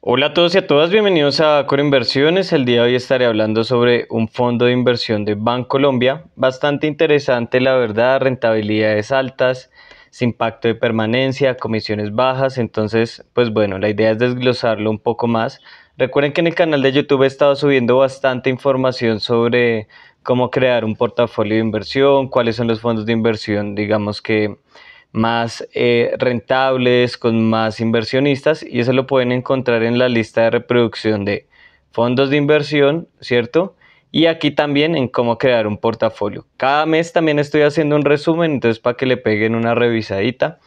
Hola a todos y a todas, bienvenidos a Inversiones. El día de hoy estaré hablando sobre un fondo de inversión de Colombia. bastante interesante la verdad, rentabilidades altas, sin pacto de permanencia, comisiones bajas, entonces pues bueno, la idea es desglosarlo un poco más. Recuerden que en el canal de YouTube he estado subiendo bastante información sobre cómo crear un portafolio de inversión, cuáles son los fondos de inversión, digamos que más eh, rentables, con más inversionistas y eso lo pueden encontrar en la lista de reproducción de fondos de inversión, ¿cierto? Y aquí también en cómo crear un portafolio. Cada mes también estoy haciendo un resumen, entonces para que le peguen una revisadita.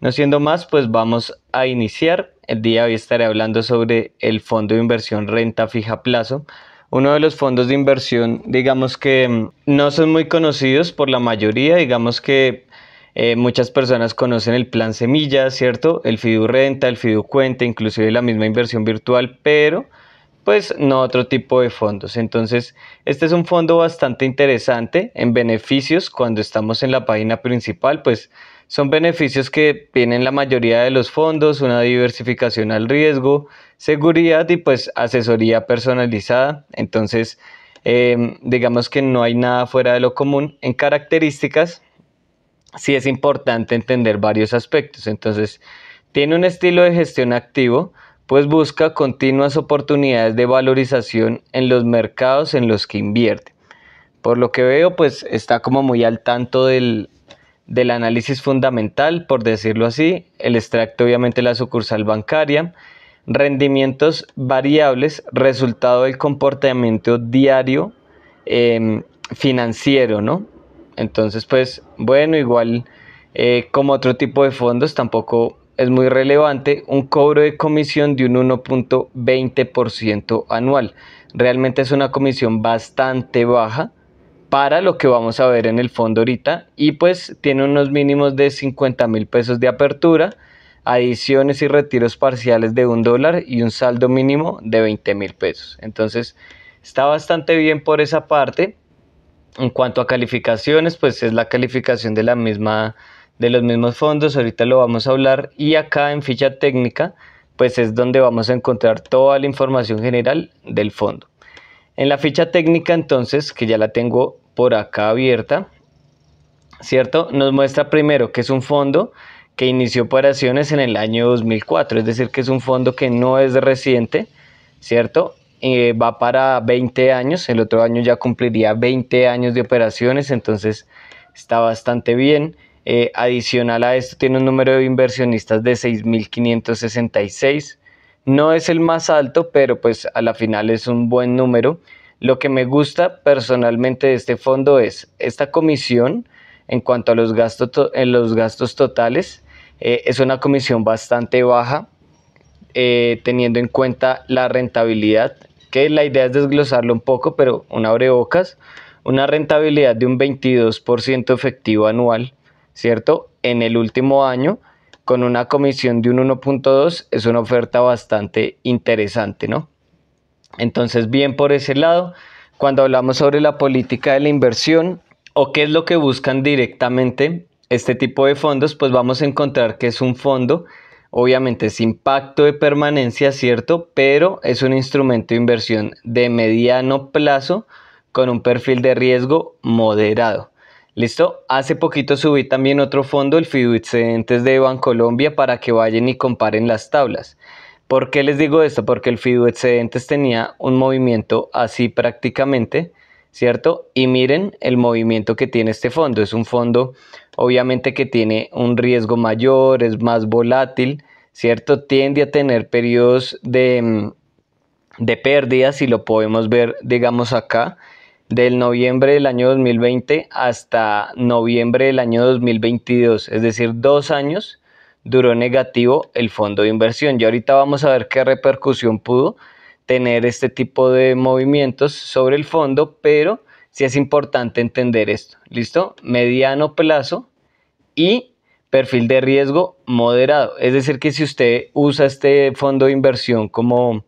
No siendo más, pues vamos a iniciar. El día de hoy estaré hablando sobre el fondo de inversión renta fija plazo. Uno de los fondos de inversión, digamos que mm, no son muy conocidos por la mayoría, digamos que eh, muchas personas conocen el plan semilla, ¿cierto? El FIDU renta, el FIDU cuenta, inclusive la misma inversión virtual, pero pues no otro tipo de fondos. Entonces, este es un fondo bastante interesante en beneficios cuando estamos en la página principal, pues son beneficios que tienen la mayoría de los fondos, una diversificación al riesgo, seguridad y pues asesoría personalizada. Entonces, eh, digamos que no hay nada fuera de lo común. En características, sí es importante entender varios aspectos. Entonces, tiene un estilo de gestión activo, pues busca continuas oportunidades de valorización en los mercados en los que invierte. Por lo que veo, pues está como muy al tanto del, análisis fundamental, por decirlo así, el extracto obviamente de la sucursal bancaria, rendimientos variables, resultado del comportamiento diario em, financiero, ¿no? Entonces, pues bueno, igual eh, como otro tipo de fondos tampoco es muy relevante un cobro de comisión de un 1.20% anual. Realmente es una comisión bastante baja para lo que vamos a ver en el fondo ahorita y pues tiene unos mínimos de 50 mil pesos de apertura, adiciones y retiros parciales de un dólar y un saldo mínimo de 20 mil pesos. Entonces está bastante bien por esa parte. En cuanto a calificaciones, pues es la calificación de la misma de los mismos fondos, ahorita lo vamos a hablar y acá en ficha técnica pues es donde vamos a encontrar toda la información general del fondo. En la ficha técnica entonces, que ya la tengo por acá abierta, ¿cierto? Nos muestra primero que es un fondo que inició operaciones en el año 2004, es decir, que es un fondo que no es reciente, ¿cierto? Eh, va para 20 años, el otro año ya cumpliría 20 años de operaciones, entonces está bastante bien. Eh, adicional a esto tiene un número de inversionistas de 6.566. No es el más alto, pero pues a la final es un buen número. Lo que me gusta personalmente de este fondo es esta comisión en cuanto a los gastos, en los gastos totales. Eh, es una comisión bastante baja, eh, teniendo en cuenta la rentabilidad, que la idea es desglosarlo un poco, pero un abrebocas, una rentabilidad de un 22% efectivo anual, ¿cierto? En el último año, con una comisión de un 1.2, es una oferta bastante interesante, ¿no? Entonces, bien por ese lado, cuando hablamos sobre la política de la inversión o qué es lo que buscan directamente este tipo de fondos, pues vamos a encontrar que es un fondo Obviamente es impacto de permanencia, ¿cierto? Pero es un instrumento de inversión de mediano plazo con un perfil de riesgo moderado. ¿Listo? Hace poquito subí también otro fondo, el Excedentes de Bancolombia, para que vayan y comparen las tablas. ¿Por qué les digo esto? Porque el Excedentes tenía un movimiento así prácticamente ¿cierto? Y miren el movimiento que tiene este fondo. Es un fondo obviamente que tiene un riesgo mayor, es más volátil, ¿cierto? Tiende a tener periodos de, mm, de pérdidas y lo podemos ver, digamos acá, del noviembre del año 2020 hasta noviembre del año 2022, es decir, dos años duró negativo el fondo de inversión. Y ahorita vamos a ver qué repercusión pudo tener este tipo de movimientos sobre el fondo, pero sí es importante entender esto. ¿Listo? Mediano plazo y perfil de riesgo moderado. Es decir, que si usted usa este fondo de inversión como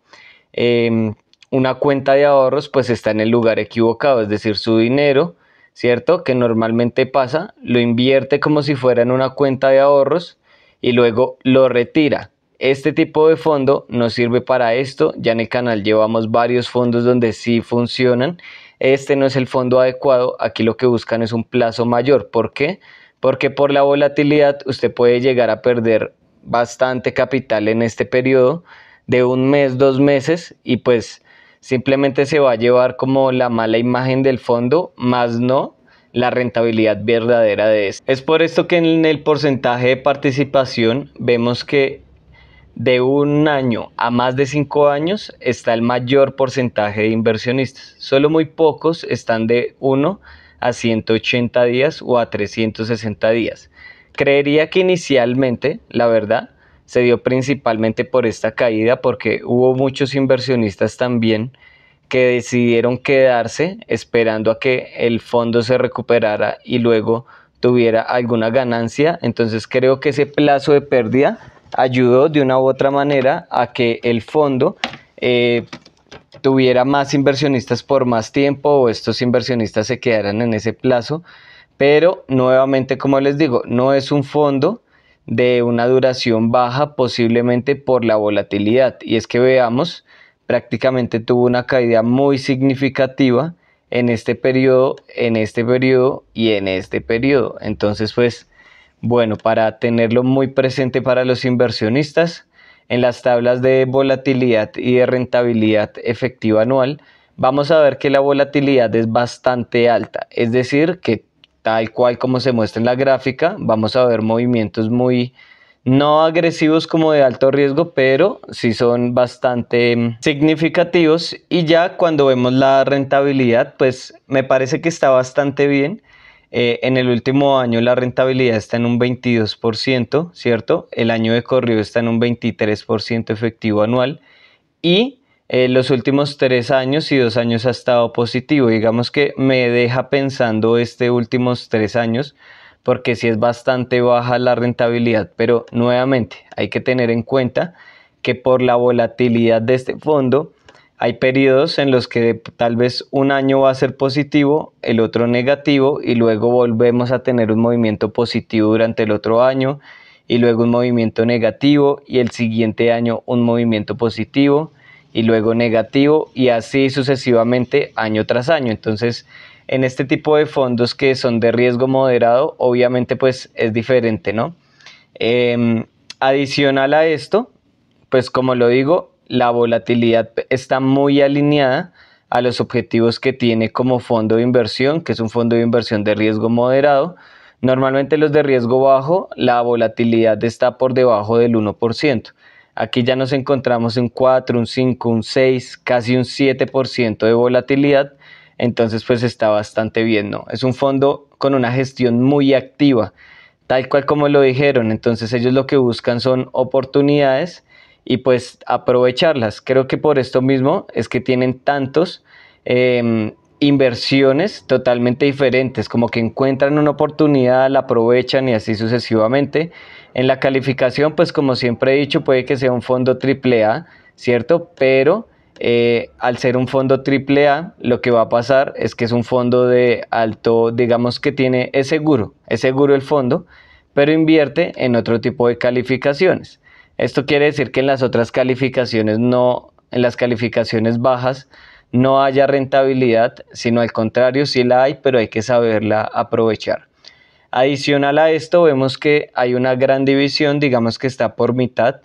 em, una cuenta de ahorros, pues está en el lugar equivocado. Es decir, su dinero, ¿cierto? Que normalmente pasa, lo invierte como si fuera en una cuenta de ahorros y luego lo retira. Este tipo de fondo no sirve para esto, ya en el canal llevamos varios fondos donde sí funcionan. Este no es el fondo adecuado, aquí lo que buscan es un plazo mayor. ¿Por qué? Porque por la volatilidad usted puede llegar a perder bastante capital en este periodo de un mes, dos meses y pues simplemente se va a llevar como la mala imagen del fondo, más no la rentabilidad verdadera de este Es por esto que en el porcentaje de participación vemos que de un año a más de cinco años está el mayor porcentaje de inversionistas. Solo muy pocos están de 1 a 180 días o a 360 días. Creería que inicialmente, la verdad, se dio principalmente por esta caída porque hubo muchos inversionistas también que decidieron quedarse esperando a que el fondo se recuperara y luego tuviera alguna ganancia. Entonces creo que ese plazo de pérdida ayudó de una u otra manera a que el fondo eh, tuviera más inversionistas por más tiempo o estos inversionistas se quedaran en ese plazo. Pero nuevamente, como les digo, no es un fondo de una duración baja posiblemente por la volatilidad. Y es que veamos, prácticamente tuvo una caída muy significativa en este periodo, en este periodo y en este periodo. Entonces, pues bueno, para tenerlo muy presente para los inversionistas, en las tablas de volatilidad y de rentabilidad efectiva anual, vamos a ver que la volatilidad es bastante alta, es decir, que tal cual como se muestra en la gráfica, vamos a ver movimientos muy no agresivos como de alto riesgo, pero sí son bastante mm, significativos y ya cuando vemos la rentabilidad, pues me parece que está bastante bien eh, en el último año la rentabilidad está en un 22%, ¿cierto? El año de corrido está en un 23% efectivo anual y eh, los últimos tres años y dos años ha estado positivo. Digamos que me deja pensando este últimos tres años porque si sí es bastante baja la rentabilidad, pero nuevamente hay que tener en cuenta que por la volatilidad de este fondo, hay periodos en los que tal vez un año va a ser positivo, el otro negativo y luego volvemos a tener un movimiento positivo durante el otro año y luego un movimiento negativo y el siguiente año un movimiento positivo y luego negativo y así sucesivamente año tras año. Entonces, en este tipo de fondos que son de riesgo moderado, obviamente pues es diferente, ¿no? Em, adicional a esto, pues como lo digo, la volatilidad está muy alineada a los objetivos que tiene como fondo de inversión, que es un fondo de inversión de riesgo moderado. Normalmente los de riesgo bajo, la volatilidad está por debajo del 1%. Aquí ya nos encontramos en 4, un 5, un 6, casi un 7% de volatilidad. Entonces pues está bastante bien, ¿no? Es un fondo con una gestión muy activa, tal cual como lo dijeron. Entonces ellos lo que buscan son oportunidades y pues aprovecharlas. Creo que por esto mismo es que tienen tantos em, inversiones totalmente diferentes, como que encuentran una oportunidad, la aprovechan y así sucesivamente. En la calificación, pues como siempre he dicho, puede que sea un fondo AAA, ¿cierto? Pero eh, al ser un fondo AAA, lo que va a pasar es que es un fondo de alto, digamos que tiene, es seguro, es seguro el fondo, pero invierte en otro tipo de calificaciones. Esto quiere decir que en las otras calificaciones no, en las calificaciones bajas no haya rentabilidad, sino al contrario, sí la hay, pero hay que saberla aprovechar. Adicional a esto, vemos que hay una gran división, digamos que está por mitad,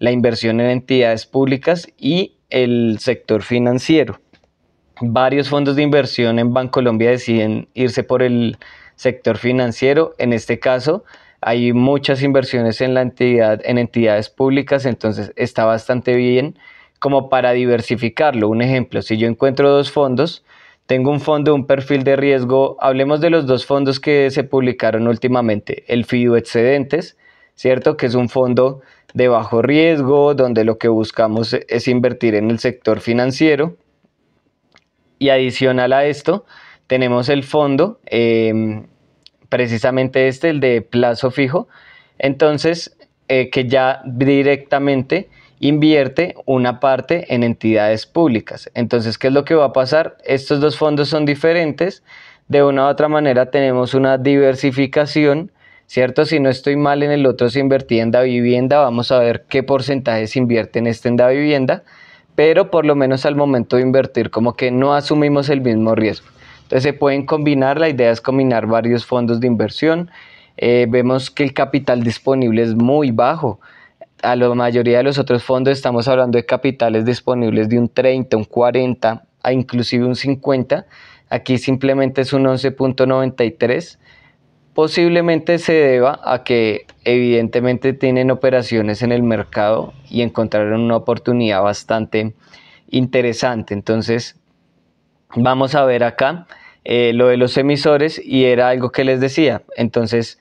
la inversión en entidades públicas y el sector financiero. Varios fondos de inversión en Bancolombia deciden irse por el sector financiero, en este caso hay muchas inversiones en la entidad, en entidades públicas, entonces está bastante bien como para diversificarlo. Un ejemplo, si yo encuentro dos fondos, tengo un fondo, un perfil de riesgo, hablemos de los dos fondos que se publicaron últimamente, el FIDU Excedentes, ¿cierto? Que es un fondo de bajo riesgo, donde lo que buscamos es invertir en el sector financiero. Y adicional a esto, tenemos el fondo em, precisamente este, el de plazo fijo. Entonces, eh, que ya directamente invierte una parte en entidades públicas. Entonces, ¿qué es lo que va a pasar? Estos dos fondos son diferentes. De una u otra manera tenemos una diversificación, ¿cierto? Si no estoy mal en el otro, se invertía en da vivienda. Vamos a ver qué porcentaje se invierte en este en da vivienda. Pero por lo menos al momento de invertir, como que no asumimos el mismo riesgo. Entonces se pueden combinar, la idea es combinar varios fondos de inversión. Eh, vemos que el capital disponible es muy bajo. A la mayoría de los otros fondos estamos hablando de capitales disponibles de un 30, un 40, a inclusive un 50. Aquí simplemente es un 11.93. Posiblemente se deba a que evidentemente tienen operaciones en el mercado y encontraron una oportunidad bastante interesante. Entonces, vamos a ver acá eh, lo de los emisores y era algo que les decía. Entonces,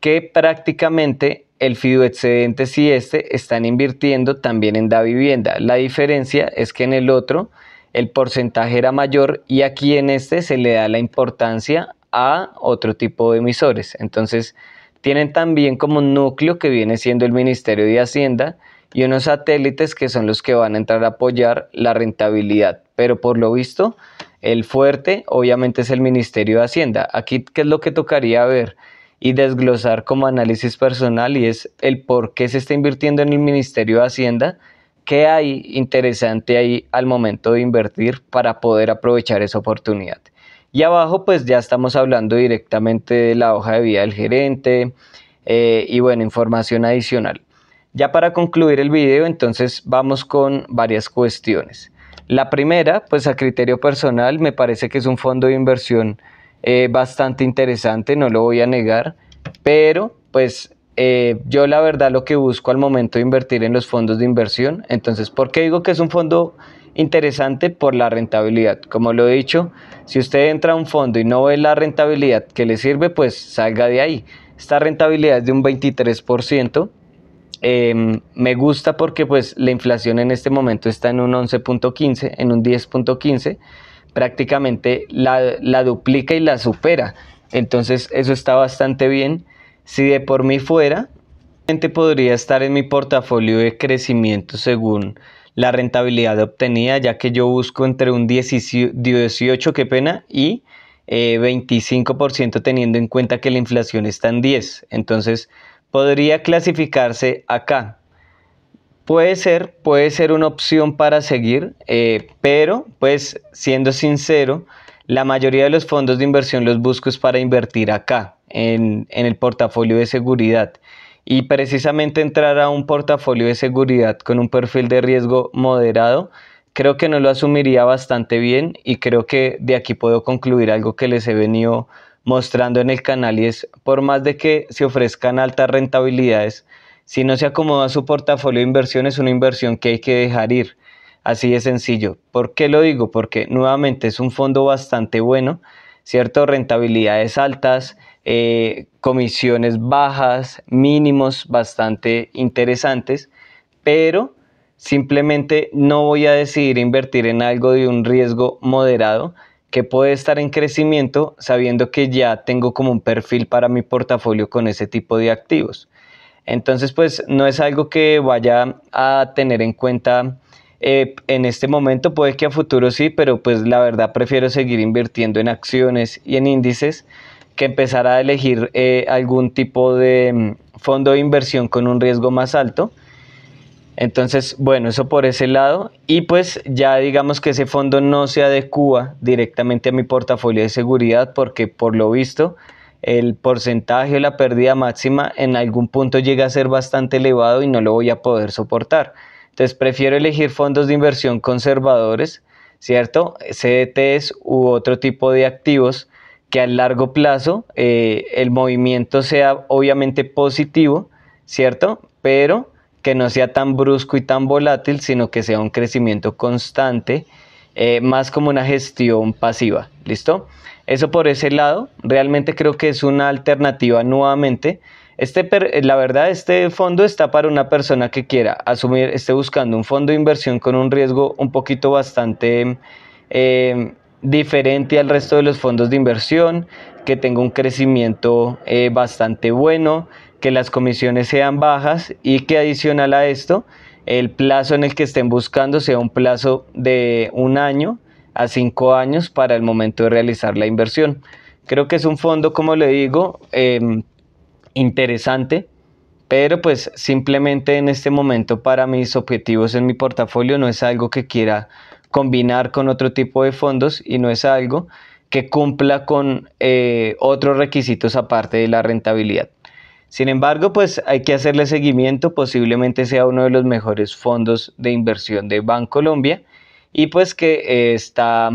que prácticamente el excedente, si este están invirtiendo también en da vivienda. La diferencia es que en el otro el porcentaje era mayor y aquí en este se le da la importancia a otro tipo de emisores. Entonces, tienen también como núcleo que viene siendo el Ministerio de Hacienda y unos satélites que son los que van a entrar a apoyar la rentabilidad. Pero por lo visto, el fuerte obviamente es el Ministerio de Hacienda. Aquí, ¿qué es lo que tocaría ver? y desglosar como análisis personal y es el por qué se está invirtiendo en el Ministerio de Hacienda, qué hay interesante ahí al momento de invertir para poder aprovechar esa oportunidad. Y abajo pues ya estamos hablando directamente de la hoja de vida del gerente eh, y bueno, información adicional. Ya para concluir el video, entonces vamos con varias cuestiones. La primera, pues a criterio personal, me parece que es un fondo de inversión eh, bastante interesante, no lo voy a negar, pero pues eh, yo la verdad lo que busco al momento de invertir en los fondos de inversión, entonces, ¿por qué digo que es un fondo interesante? Por la rentabilidad. Como lo he dicho, si usted entra a un fondo y no ve la rentabilidad que le sirve, pues salga de ahí. Esta rentabilidad es de un 23%, Em, me gusta porque pues la inflación en este momento está en un 11.15, en un 10.15, prácticamente la, duplica y la supera. Entonces eso está bastante bien. Si de por mí fuera, podría estar en mi portafolio de crecimiento según la rentabilidad obtenida, ya que yo busco entre un 18, qué pena, y 25% eh, teniendo en cuenta que la inflación está en 10. Entonces, podría clasificarse acá. Puede ser, puede ser una opción para seguir, eh, pero pues siendo sincero, la mayoría de los fondos de inversión los busco es para invertir acá, en, en el portafolio de seguridad. Y precisamente entrar a un portafolio de seguridad con un perfil de riesgo moderado, creo que no lo asumiría bastante bien y creo que de aquí puedo concluir algo que les he venido mostrando en el canal y es por más de que se ofrezcan altas rentabilidades, si no se acomoda su portafolio de inversión es una inversión que hay que dejar ir. Así de sencillo. ¿Por qué lo digo? Porque nuevamente es un fondo bastante bueno, ¿cierto? Rentabilidades altas, eh, comisiones bajas, mínimos bastante interesantes, pero simplemente no voy a decidir invertir en algo de un riesgo moderado, que puede estar en crecimiento sabiendo que ya tengo como un perfil para mi portafolio con ese tipo de activos. Entonces, pues no es algo que vaya a tener en cuenta eh, en este momento, puede que a futuro sí, pero pues la verdad prefiero seguir invirtiendo en acciones y en índices que empezar a elegir eh, algún tipo de mm, fondo de inversión con un riesgo más alto entonces, bueno, eso por ese lado. Y pues ya digamos que ese fondo no se adecua directamente a mi portafolio de seguridad porque por lo visto el porcentaje de la pérdida máxima en algún punto llega a ser bastante elevado y no lo voy a poder soportar. Entonces prefiero elegir fondos de inversión conservadores, ¿cierto? CDTs e u otro tipo de activos que a largo plazo eh, el movimiento sea obviamente positivo, ¿cierto? Pero que no sea tan brusco y tan volátil, sino que sea un crecimiento constante, eh, más como una gestión pasiva, ¿listo? Eso por ese lado, realmente creo que es una alternativa nuevamente. Este, la verdad, este fondo está para una persona que quiera asumir, esté buscando un fondo de inversión con un riesgo un poquito bastante eh, diferente al resto de los fondos de inversión, que tenga un crecimiento eh, bastante bueno, que las comisiones sean bajas y que adicional a esto, el plazo en el que estén buscando sea un plazo de un año a cinco años para el momento de realizar la inversión. Creo que es un fondo, como le digo, em, interesante, pero pues simplemente en este momento para mis objetivos en mi portafolio no es algo que quiera combinar con otro tipo de fondos y no es algo que cumpla con eh, otros requisitos aparte de la rentabilidad. Sin embargo, pues hay que hacerle seguimiento, posiblemente sea uno de los mejores fondos de inversión de Colombia y pues que eh, está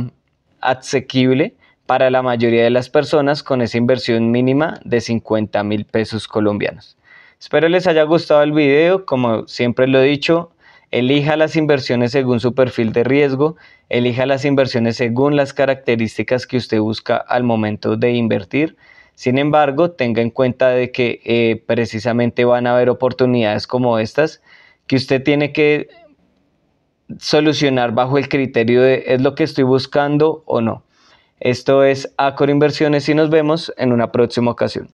asequible para la mayoría de las personas con esa inversión mínima de 50 mil pesos colombianos. Espero les haya gustado el video, como siempre lo he dicho, elija las inversiones según su perfil de riesgo, elija las inversiones según las características que usted busca al momento de invertir. Sin embargo, tenga en cuenta de que eh, precisamente van a haber oportunidades como estas que usted tiene que solucionar bajo el criterio de es lo que estoy buscando o no. Esto es Acor Inversiones y nos vemos en una próxima ocasión.